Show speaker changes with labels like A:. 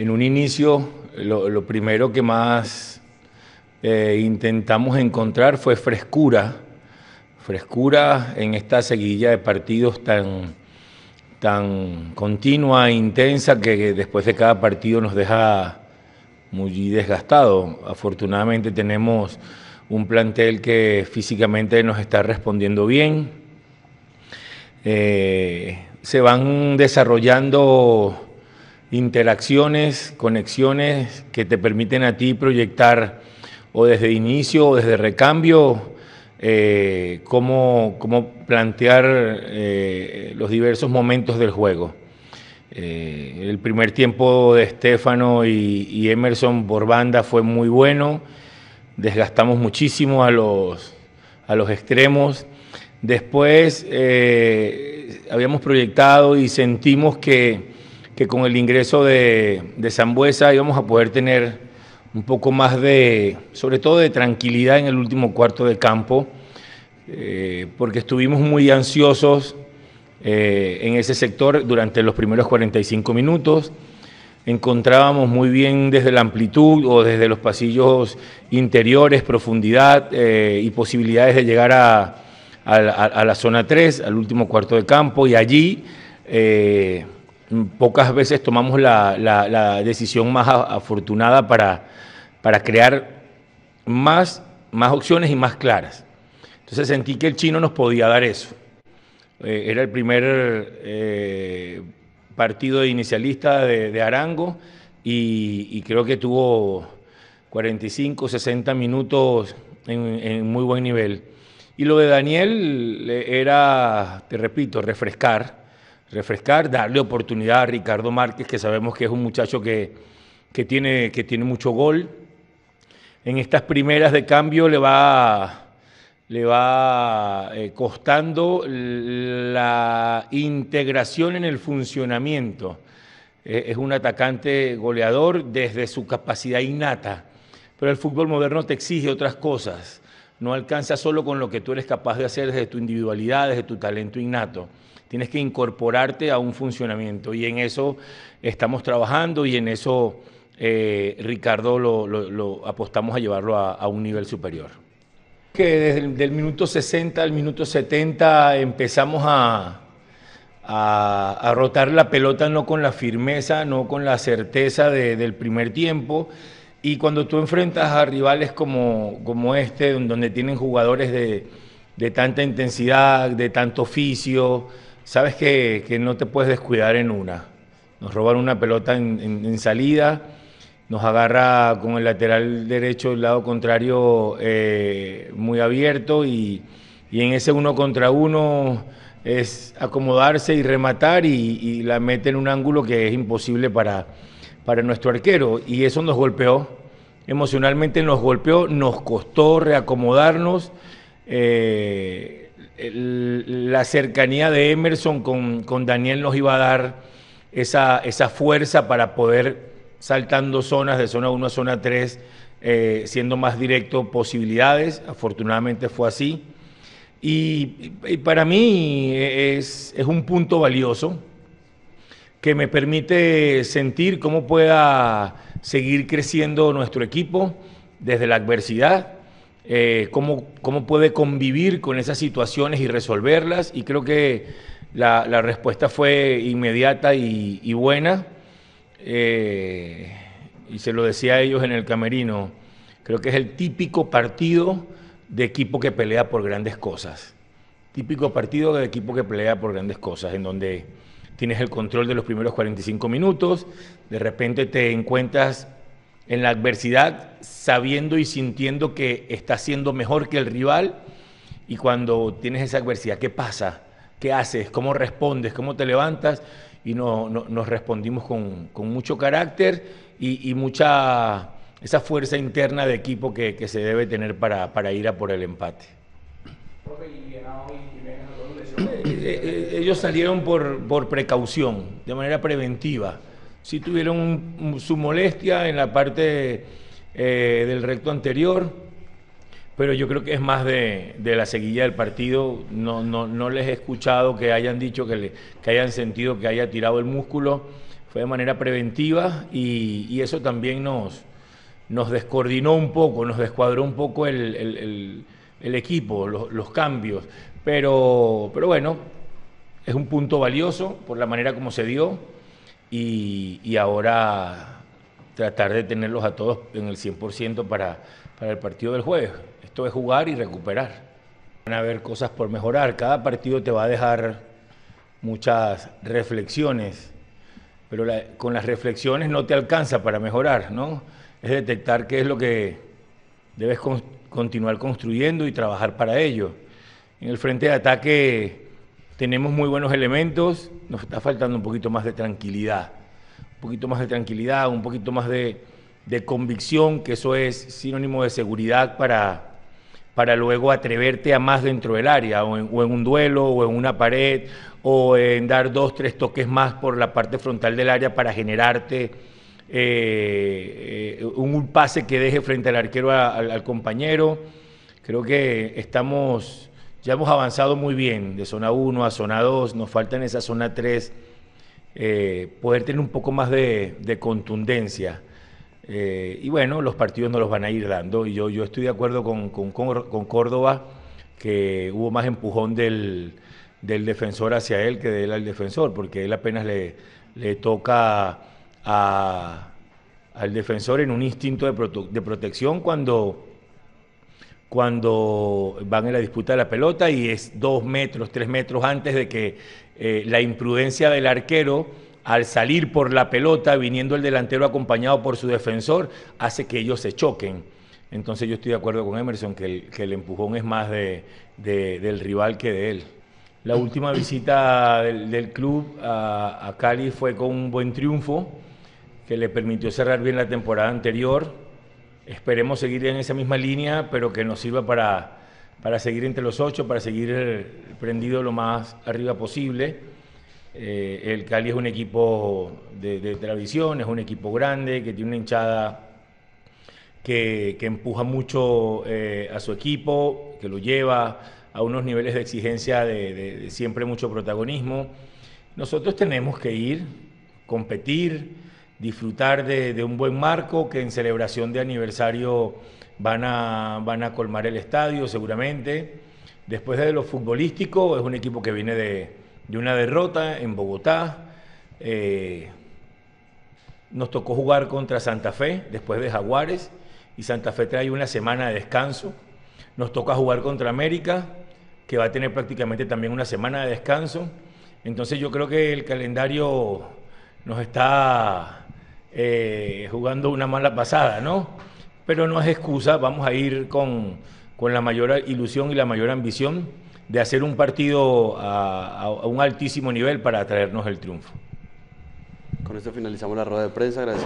A: En un inicio, lo, primero que más eh, intentamos encontrar fue frescura, frescura en esta sequilla de partidos tan, tan continua e intensa que después de cada partido nos deja muy desgastado. Afortunadamente tenemos un plantel que físicamente nos está respondiendo bien. Eh, se van desarrollando interacciones, conexiones que te permiten a ti proyectar o desde inicio o desde recambio eh, cómo, plantear eh, los diversos momentos del juego. Eh, el primer tiempo de Estefano y, Emerson por banda fue muy bueno, desgastamos muchísimo a los, a los extremos. Después habíamos proyectado y sentimos que que con el ingreso de, de Zambuesa íbamos a poder tener un poco más de, sobre todo de tranquilidad en el último cuarto de campo, eh, porque estuvimos muy ansiosos eh, en ese sector durante los primeros 45 minutos. Encontrábamos muy bien desde la amplitud o desde los pasillos interiores, profundidad eh, y posibilidades de llegar a, a, la zona 3, al último cuarto de campo, y allí pocas veces tomamos la, decisión más afortunada para, para crear más, más opciones y más claras. Entonces sentí que el chino nos podía dar eso. Eh, era el primer eh, partido inicialista de, Arango y, creo que tuvo 45, 60 minutos en, en muy buen nivel. Y lo de Daniel eh, era, te repito, refrescar refrescar, darle oportunidad a Ricardo Márquez, que sabemos que es un muchacho que, que, tiene, mucho gol. En estas primeras de cambio le va, le va eh, costando la integración en el funcionamiento. E, es un atacante goleador desde su capacidad innata, pero el fútbol moderno te exige otras cosas. No alcanza solo con lo que tú eres capaz de hacer desde tu individualidad, desde tu talento innato. Tienes que incorporarte a un funcionamiento y en eso estamos trabajando y en eso eh, Ricardo lo, apostamos a llevarlo a, un nivel superior. Que desde el minuto 60 al minuto 70 empezamos a, rotar la pelota no con la firmeza, no con la certeza del primer tiempo. Y cuando tú enfrentas a rivales como, este, donde tienen jugadores de tanta intensidad, de tanto oficio, sabes que, no te puedes descuidar en una. Nos roban una pelota en, salida, nos agarra con el lateral derecho, el lado contrario eh, muy abierto y, en ese uno contra uno es acomodarse y rematar y, la mete en un ángulo que es imposible para, para nuestro arquero y eso nos golpeó, emocionalmente nos golpeó, nos costó reacomodarnos eh, la cercanía de Emerson con, Daniel nos iba a dar esa, esa fuerza para poder, saltando zonas de zona 1 a zona 3, eh, siendo más directo posibilidades. Afortunadamente fue así. Y, para mí es, es, un punto valioso que me permite sentir cómo pueda seguir creciendo nuestro equipo desde la adversidad, eh, cómo, puede convivir con esas situaciones y resolverlas. Y creo que la, respuesta fue inmediata y, buena. Eh, y se lo decía a ellos en el camerino, creo que es el típico partido de equipo que pelea por grandes cosas. Típico partido de equipo que pelea por grandes cosas, en donde tienes el control de los primeros 45 minutos, de repente te encuentras en la adversidad, sabiendo y sintiendo que está siendo mejor que el rival. Y cuando tienes esa adversidad, ¿qué pasa? ¿Qué haces? ¿Cómo respondes? ¿Cómo te levantas? Y no, nos respondimos con, mucho carácter y, mucha esa fuerza interna de equipo que, se debe tener para, ir a por el empate. Eh, eh, ellos salieron por precaución, de manera preventiva sí tuvieron su molestia en la parte eh, del recto anterior, pero yo creo que es más de, la seguilla del partido. No, les he escuchado que hayan dicho, que, hayan sentido que haya tirado el músculo. Fue de manera preventiva y, eso también nos, nos descoordinó un poco, nos descuadró un poco el, equipo, los, cambios. Pero, pero bueno, es un punto valioso por la manera como se dio y, ahora tratar de tenerlos a todos en el 100% para, para el partido del jueves. Esto es jugar y recuperar. Van a haber cosas por mejorar. Cada partido te va a dejar muchas reflexiones, pero con las reflexiones no te alcanza para mejorar, ¿no? Es detectar qué es lo que debes continuar construyendo y trabajar para ello. En el frente de ataque tenemos muy buenos elementos, nos está faltando un poquito más de tranquilidad, un poquito más de tranquilidad, un poquito más de, convicción, que eso es sinónimo de seguridad para, para luego atreverte a más dentro del área, o en, un duelo, o en una pared, o en dar dos, tres toques más por la parte frontal del área para generarte eh, eh, un pase que deje frente al arquero al compañero. Creo que estamos ya hemos avanzado muy bien de zona 1 a zona 2, nos falta en esa zona 3 eh, poder tener un poco más de, contundencia. Eh, y bueno, los partidos nos los van a ir dando. Y yo, estoy de acuerdo con, Córdoba, que hubo más empujón del, defensor hacia él que de él al defensor, porque él apenas le, toca al defensor en un instinto de, de protección cuando cuando van en la disputa de la pelota y es dos metros, tres metros antes de que eh, la imprudencia del arquero al salir por la pelota, viniendo el delantero acompañado por su defensor, hace que ellos se choquen. Entonces yo estoy de acuerdo con Emerson que el, empujón es más del rival que de él. La última visita del, club a Cali fue con un buen triunfo que le permitió cerrar bien la temporada anterior esperemos seguir en esa misma línea, pero que nos sirva para, para seguir entre los ocho, para seguir eh, prendido lo más arriba posible. Eh, el Cali es un equipo de, de, tradición, es un equipo grande, que tiene una hinchada que, empuja mucho eh, a su equipo, que lo lleva a unos niveles de exigencia de siempre mucho protagonismo. Nosotros tenemos que ir, competir, disfrutar de, un buen marco que en celebración de aniversario van a, van a colmar el estadio seguramente. Después de lo futbolístico, es un equipo que viene de, una derrota en Bogotá. Eh, nos tocó jugar contra Santa Fe después de Jaguares y Santa Fe trae una semana de descanso. Nos toca jugar contra América, que va a tener prácticamente también una semana de descanso. Entonces yo creo que el calendario nos está eh, jugando una mala pasada, ¿no? Pero no es excusa, vamos a ir con, la mayor ilusión y la mayor ambición de hacer un partido a, a un altísimo nivel para traernos el triunfo. Con esto finalizamos la rueda de prensa. Gracias.